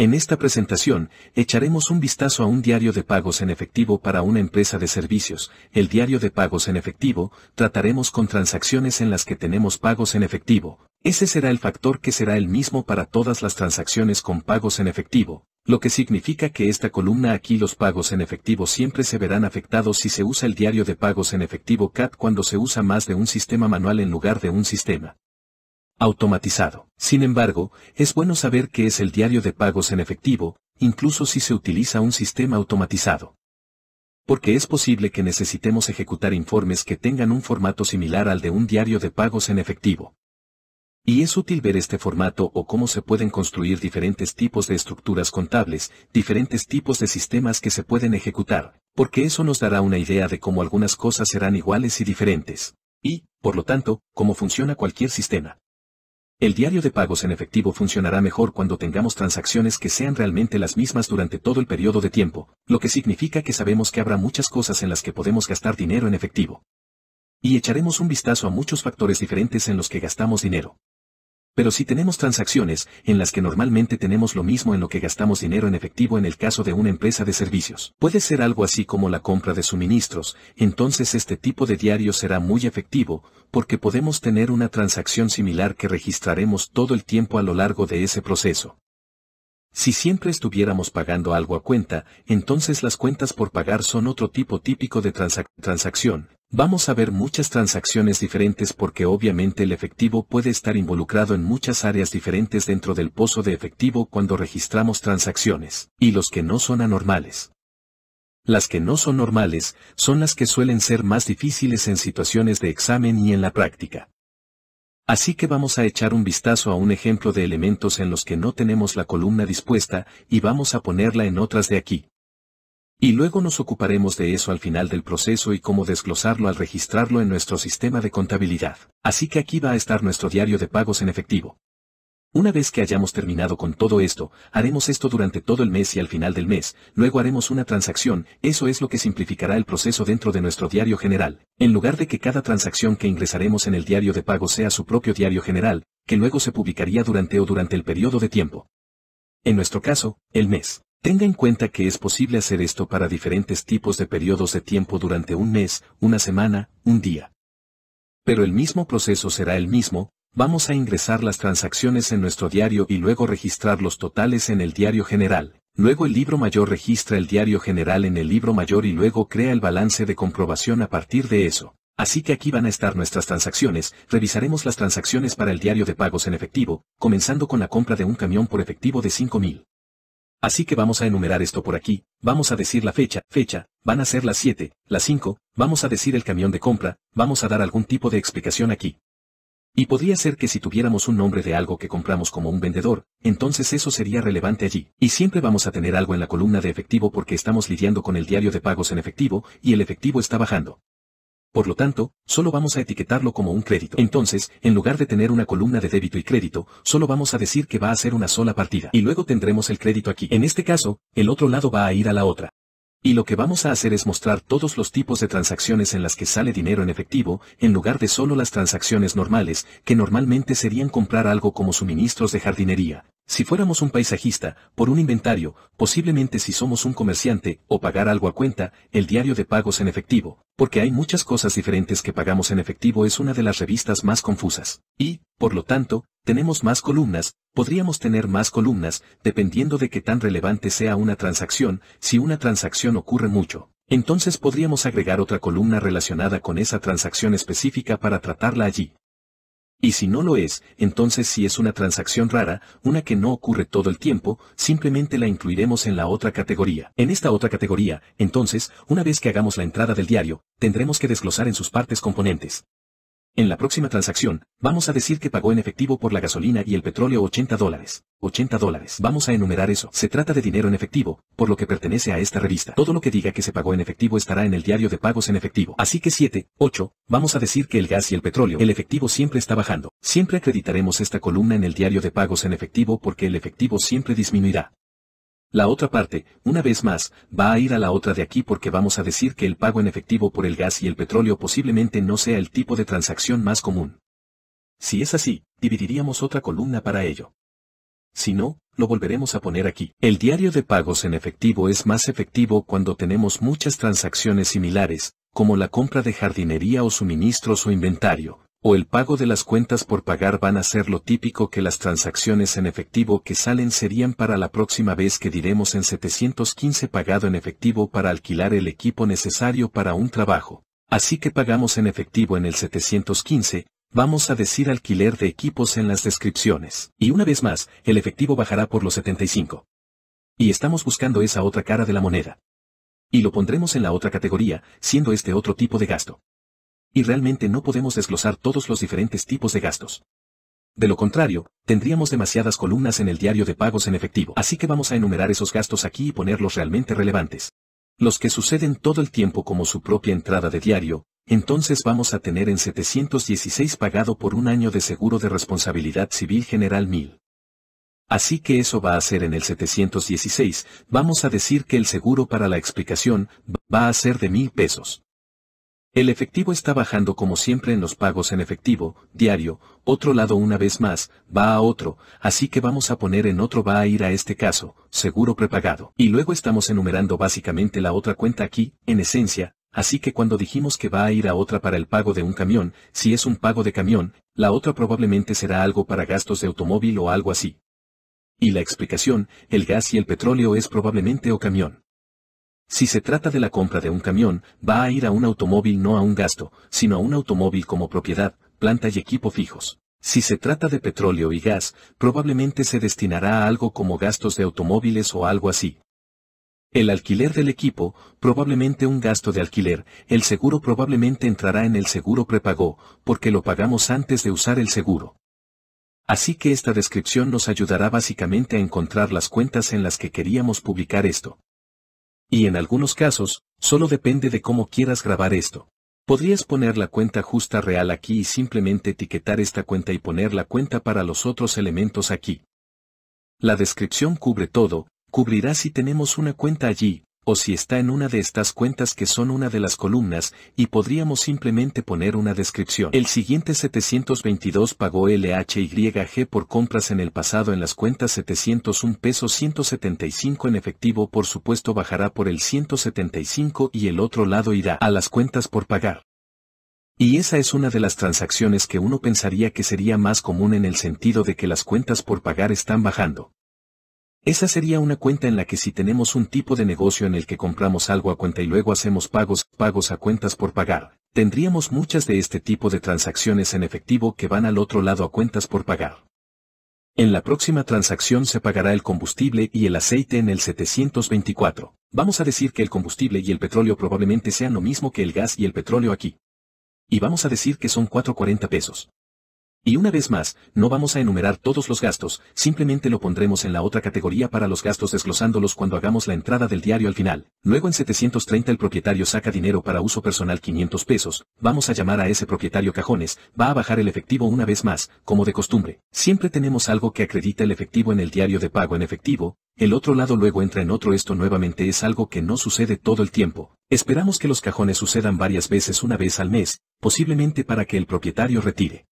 En esta presentación, echaremos un vistazo a un diario de pagos en efectivo para una empresa de servicios. El diario de pagos en efectivo, trataremos con transacciones en las que tenemos pagos en efectivo. Ese será el factor que será el mismo para todas las transacciones con pagos en efectivo, lo que significa que esta columna aquí los pagos en efectivo siempre se verán afectados si se usa el diario de pagos en efectivo CAT cuando se usa más de un sistema manual en lugar de un sistema automatizado. Sin embargo, es bueno saber qué es el diario de pagos en efectivo, incluso si se utiliza un sistema automatizado. Porque es posible que necesitemos ejecutar informes que tengan un formato similar al de un diario de pagos en efectivo. Y es útil ver este formato o cómo se pueden construir diferentes tipos de estructuras contables, diferentes tipos de sistemas que se pueden ejecutar, porque eso nos dará una idea de cómo algunas cosas serán iguales y diferentes. Y, por lo tanto, cómo funciona cualquier sistema. El diario de pagos en efectivo funcionará mejor cuando tengamos transacciones que sean realmente las mismas durante todo el periodo de tiempo, lo que significa que sabemos que habrá muchas cosas en las que podemos gastar dinero en efectivo. Y echaremos un vistazo a muchos factores diferentes en los que gastamos dinero. Pero si tenemos transacciones, en las que normalmente tenemos lo mismo en lo que gastamos dinero en efectivo en el caso de una empresa de servicios, puede ser algo así como la compra de suministros, entonces este tipo de diario será muy efectivo, porque podemos tener una transacción similar que registraremos todo el tiempo a lo largo de ese proceso. Si siempre estuviéramos pagando algo a cuenta, entonces las cuentas por pagar son otro tipo típico de transacción, Vamos a ver muchas transacciones diferentes porque obviamente el efectivo puede estar involucrado en muchas áreas diferentes dentro del pozo de efectivo cuando registramos transacciones, y los que no son anormales. Las que no son normales son las que suelen ser más difíciles en situaciones de examen y en la práctica. Así que vamos a echar un vistazo a un ejemplo de elementos en los que no tenemos la columna dispuesta y vamos a ponerla en otras de aquí. Y luego nos ocuparemos de eso al final del proceso y cómo desglosarlo al registrarlo en nuestro sistema de contabilidad. Así que aquí va a estar nuestro diario de pagos en efectivo. Una vez que hayamos terminado con todo esto, haremos esto durante todo el mes y al final del mes, luego haremos una transacción, eso es lo que simplificará el proceso dentro de nuestro diario general, en lugar de que cada transacción que ingresaremos en el diario de pago sea su propio diario general, que luego se publicaría durante o durante el periodo de tiempo. En nuestro caso, el mes. Tenga en cuenta que es posible hacer esto para diferentes tipos de periodos de tiempo durante un mes, una semana, un día. Pero el mismo proceso será el mismo, vamos a ingresar las transacciones en nuestro diario y luego registrar los totales en el diario general. Luego el libro mayor registra el diario general en el libro mayor y luego crea el balance de comprobación a partir de eso. Así que aquí van a estar nuestras transacciones, revisaremos las transacciones para el diario de pagos en efectivo, comenzando con la compra de un camión por efectivo de 5.000. Así que vamos a enumerar esto por aquí, vamos a decir la fecha, fecha, van a ser las 7, las 5, vamos a decir el camión de compra, vamos a dar algún tipo de explicación aquí. Y podría ser que si tuviéramos un nombre de algo que compramos como un vendedor, entonces eso sería relevante allí. Y siempre vamos a tener algo en la columna de efectivo porque estamos lidiando con el diario de pagos en efectivo y el efectivo está bajando. Por lo tanto, solo vamos a etiquetarlo como un crédito. Entonces, en lugar de tener una columna de débito y crédito, solo vamos a decir que va a ser una sola partida. Y luego tendremos el crédito aquí. En este caso, el otro lado va a ir a la otra. Y lo que vamos a hacer es mostrar todos los tipos de transacciones en las que sale dinero en efectivo, en lugar de solo las transacciones normales, que normalmente serían comprar algo como suministros de jardinería. Si fuéramos un paisajista, por un inventario, posiblemente si somos un comerciante, o pagar algo a cuenta, el diario de pagos en efectivo, porque hay muchas cosas diferentes que pagamos en efectivo es una de las revistas más confusas. Y, por lo tanto, tenemos más columnas, podríamos tener más columnas, dependiendo de qué tan relevante sea una transacción, si una transacción ocurre mucho. Entonces podríamos agregar otra columna relacionada con esa transacción específica para tratarla allí. Y si no lo es, entonces si es una transacción rara, una que no ocurre todo el tiempo, simplemente la incluiremos en la otra categoría. En esta otra categoría, entonces, una vez que hagamos la entrada del diario, tendremos que desglosar en sus partes componentes. En la próxima transacción, vamos a decir que pagó en efectivo por la gasolina y el petróleo 80 dólares. 80 dólares. Vamos a enumerar eso. Se trata de dinero en efectivo, por lo que pertenece a esta revista. Todo lo que diga que se pagó en efectivo estará en el diario de pagos en efectivo. Así que 7, 8, vamos a decir que el gas y el petróleo, el efectivo siempre está bajando. Siempre acreditaremos esta columna en el diario de pagos en efectivo porque el efectivo siempre disminuirá. La otra parte, una vez más, va a ir a la otra de aquí porque vamos a decir que el pago en efectivo por el gas y el petróleo posiblemente no sea el tipo de transacción más común. Si es así, dividiríamos otra columna para ello. Si no, lo volveremos a poner aquí. El diario de pagos en efectivo es más efectivo cuando tenemos muchas transacciones similares, como la compra de jardinería o suministros o inventario, o el pago de las cuentas por pagar van a ser lo típico que las transacciones en efectivo que salen serían para la próxima vez que diremos en 715 pagado en efectivo para alquilar el equipo necesario para un trabajo. Así que pagamos en efectivo en el 715, vamos a decir alquiler de equipos en las descripciones. Y una vez más, el efectivo bajará por los 75. Y estamos buscando esa otra cara de la moneda. Y lo pondremos en la otra categoría, siendo este otro tipo de gasto y realmente no podemos desglosar todos los diferentes tipos de gastos. De lo contrario, tendríamos demasiadas columnas en el diario de pagos en efectivo, así que vamos a enumerar esos gastos aquí y ponerlos realmente relevantes. Los que suceden todo el tiempo como su propia entrada de diario, entonces vamos a tener en 716 pagado por un año de seguro de responsabilidad civil general 1000. Así que eso va a ser en el 716, vamos a decir que el seguro para la explicación va a ser de 1000 pesos. El efectivo está bajando como siempre en los pagos en efectivo, diario, otro lado una vez más, va a otro, así que vamos a poner en otro va a ir a este caso, seguro prepagado. Y luego estamos enumerando básicamente la otra cuenta aquí, en esencia, así que cuando dijimos que va a ir a otra para el pago de un camión, si es un pago de camión, la otra probablemente será algo para gastos de automóvil o algo así. Y la explicación, el gas y el petróleo es probablemente o camión. Si se trata de la compra de un camión, va a ir a un automóvil no a un gasto, sino a un automóvil como propiedad, planta y equipo fijos. Si se trata de petróleo y gas, probablemente se destinará a algo como gastos de automóviles o algo así. El alquiler del equipo, probablemente un gasto de alquiler, el seguro probablemente entrará en el seguro prepagó, porque lo pagamos antes de usar el seguro. Así que esta descripción nos ayudará básicamente a encontrar las cuentas en las que queríamos publicar esto. Y en algunos casos, solo depende de cómo quieras grabar esto. Podrías poner la cuenta justa real aquí y simplemente etiquetar esta cuenta y poner la cuenta para los otros elementos aquí. La descripción cubre todo, cubrirá si tenemos una cuenta allí, o si está en una de estas cuentas que son una de las columnas, y podríamos simplemente poner una descripción. El siguiente 722 pagó LHYG por compras en el pasado en las cuentas 701 pesos 175 en efectivo por supuesto bajará por el 175 y el otro lado irá a las cuentas por pagar. Y esa es una de las transacciones que uno pensaría que sería más común en el sentido de que las cuentas por pagar están bajando. Esa sería una cuenta en la que si tenemos un tipo de negocio en el que compramos algo a cuenta y luego hacemos pagos, pagos a cuentas por pagar, tendríamos muchas de este tipo de transacciones en efectivo que van al otro lado a cuentas por pagar. En la próxima transacción se pagará el combustible y el aceite en el 724. Vamos a decir que el combustible y el petróleo probablemente sean lo mismo que el gas y el petróleo aquí. Y vamos a decir que son 4.40 pesos. Y una vez más, no vamos a enumerar todos los gastos, simplemente lo pondremos en la otra categoría para los gastos desglosándolos cuando hagamos la entrada del diario al final. Luego en 730 el propietario saca dinero para uso personal 500 pesos, vamos a llamar a ese propietario cajones, va a bajar el efectivo una vez más, como de costumbre. Siempre tenemos algo que acredita el efectivo en el diario de pago en efectivo, el otro lado luego entra en otro esto nuevamente es algo que no sucede todo el tiempo. Esperamos que los cajones sucedan varias veces una vez al mes, posiblemente para que el propietario retire.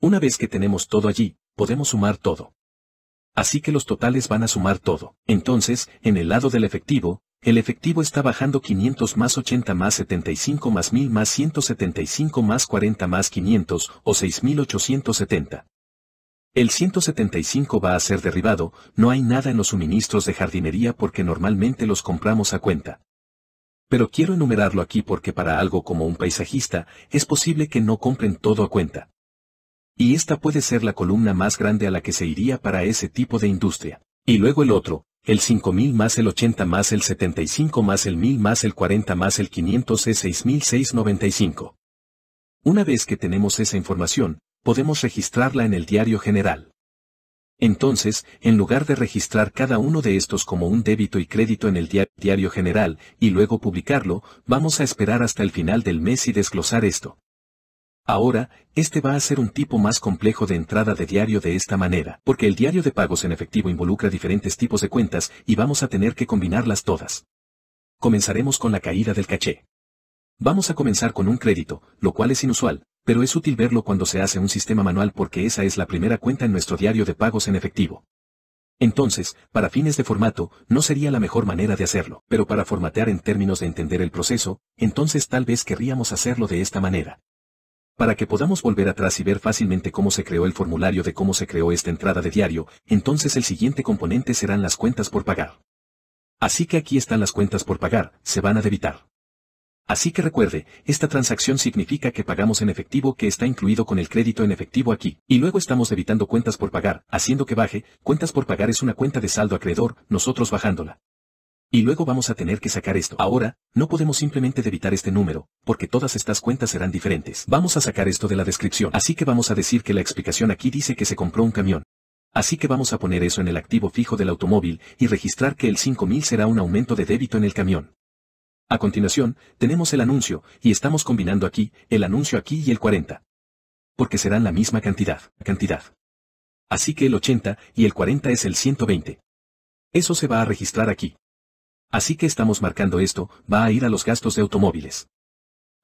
Una vez que tenemos todo allí, podemos sumar todo. Así que los totales van a sumar todo. Entonces, en el lado del efectivo, el efectivo está bajando 500 más 80 más 75 más 1000 más 175 más 40 más 500 o 6870. El 175 va a ser derribado, no hay nada en los suministros de jardinería porque normalmente los compramos a cuenta. Pero quiero enumerarlo aquí porque para algo como un paisajista, es posible que no compren todo a cuenta. Y esta puede ser la columna más grande a la que se iría para ese tipo de industria. Y luego el otro, el 5000 más el 80 más el 75 más el 1000 más el 40 más el 500 es 6695. Una vez que tenemos esa información, podemos registrarla en el diario general. Entonces, en lugar de registrar cada uno de estos como un débito y crédito en el diario general y luego publicarlo, vamos a esperar hasta el final del mes y desglosar esto. Ahora, este va a ser un tipo más complejo de entrada de diario de esta manera, porque el diario de pagos en efectivo involucra diferentes tipos de cuentas y vamos a tener que combinarlas todas. Comenzaremos con la caída del caché. Vamos a comenzar con un crédito, lo cual es inusual, pero es útil verlo cuando se hace un sistema manual porque esa es la primera cuenta en nuestro diario de pagos en efectivo. Entonces, para fines de formato, no sería la mejor manera de hacerlo, pero para formatear en términos de entender el proceso, entonces tal vez querríamos hacerlo de esta manera. Para que podamos volver atrás y ver fácilmente cómo se creó el formulario de cómo se creó esta entrada de diario, entonces el siguiente componente serán las cuentas por pagar. Así que aquí están las cuentas por pagar, se van a debitar. Así que recuerde, esta transacción significa que pagamos en efectivo que está incluido con el crédito en efectivo aquí, y luego estamos debitando cuentas por pagar, haciendo que baje, cuentas por pagar es una cuenta de saldo acreedor, nosotros bajándola. Y luego vamos a tener que sacar esto. Ahora, no podemos simplemente debitar este número, porque todas estas cuentas serán diferentes. Vamos a sacar esto de la descripción. Así que vamos a decir que la explicación aquí dice que se compró un camión. Así que vamos a poner eso en el activo fijo del automóvil y registrar que el 5000 será un aumento de débito en el camión. A continuación, tenemos el anuncio, y estamos combinando aquí, el anuncio aquí y el 40. Porque serán la misma cantidad, cantidad. Así que el 80 y el 40 es el 120. Eso se va a registrar aquí. Así que estamos marcando esto, va a ir a los gastos de automóviles.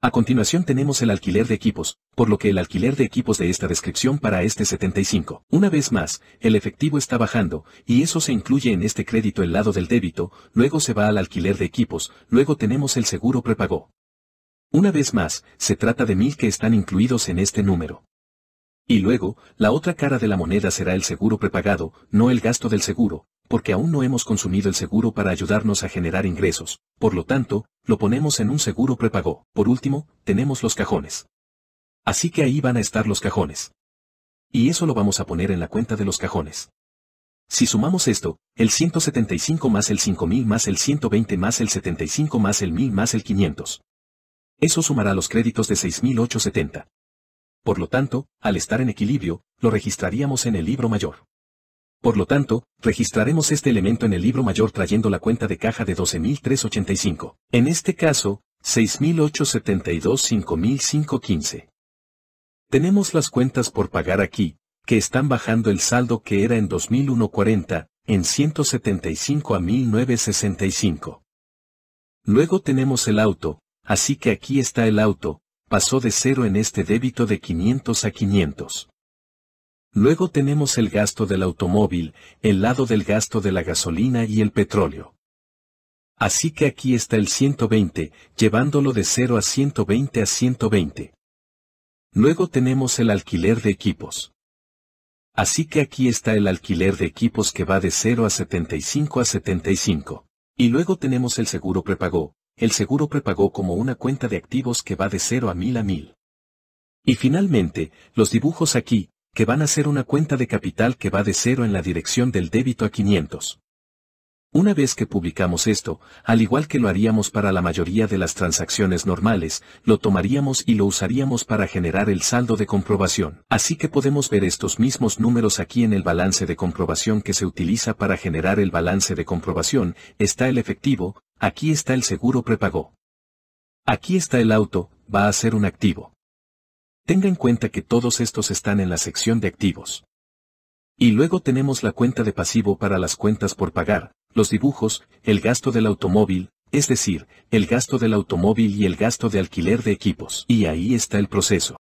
A continuación tenemos el alquiler de equipos, por lo que el alquiler de equipos de esta descripción para este 75. Una vez más, el efectivo está bajando, y eso se incluye en este crédito el lado del débito, luego se va al alquiler de equipos, luego tenemos el seguro prepagó. Una vez más, se trata de mil que están incluidos en este número. Y luego, la otra cara de la moneda será el seguro prepagado, no el gasto del seguro, porque aún no hemos consumido el seguro para ayudarnos a generar ingresos, por lo tanto, lo ponemos en un seguro prepago. Por último, tenemos los cajones. Así que ahí van a estar los cajones. Y eso lo vamos a poner en la cuenta de los cajones. Si sumamos esto, el 175 más el 5000 más el 120 más el 75 más el 1000 más el 500. Eso sumará los créditos de 6870. Por lo tanto, al estar en equilibrio, lo registraríamos en el libro mayor. Por lo tanto, registraremos este elemento en el libro mayor trayendo la cuenta de caja de 12.385. En este caso, 6.872-5.515. Tenemos las cuentas por pagar aquí, que están bajando el saldo que era en 2.140, en 175 a 1.965. Luego tenemos el auto, así que aquí está el auto, pasó de cero en este débito de 500 a 500. Luego tenemos el gasto del automóvil, el lado del gasto de la gasolina y el petróleo. Así que aquí está el 120, llevándolo de 0 a 120 a 120. Luego tenemos el alquiler de equipos. Así que aquí está el alquiler de equipos que va de 0 a 75 a 75. Y luego tenemos el seguro prepagó. el seguro prepagó como una cuenta de activos que va de 0 a 1000 a 1000. Y finalmente, los dibujos aquí, que van a ser una cuenta de capital que va de cero en la dirección del débito a 500. Una vez que publicamos esto, al igual que lo haríamos para la mayoría de las transacciones normales, lo tomaríamos y lo usaríamos para generar el saldo de comprobación. Así que podemos ver estos mismos números aquí en el balance de comprobación que se utiliza para generar el balance de comprobación, está el efectivo, aquí está el seguro prepago. Aquí está el auto, va a ser un activo. Tenga en cuenta que todos estos están en la sección de activos. Y luego tenemos la cuenta de pasivo para las cuentas por pagar, los dibujos, el gasto del automóvil, es decir, el gasto del automóvil y el gasto de alquiler de equipos. Y ahí está el proceso.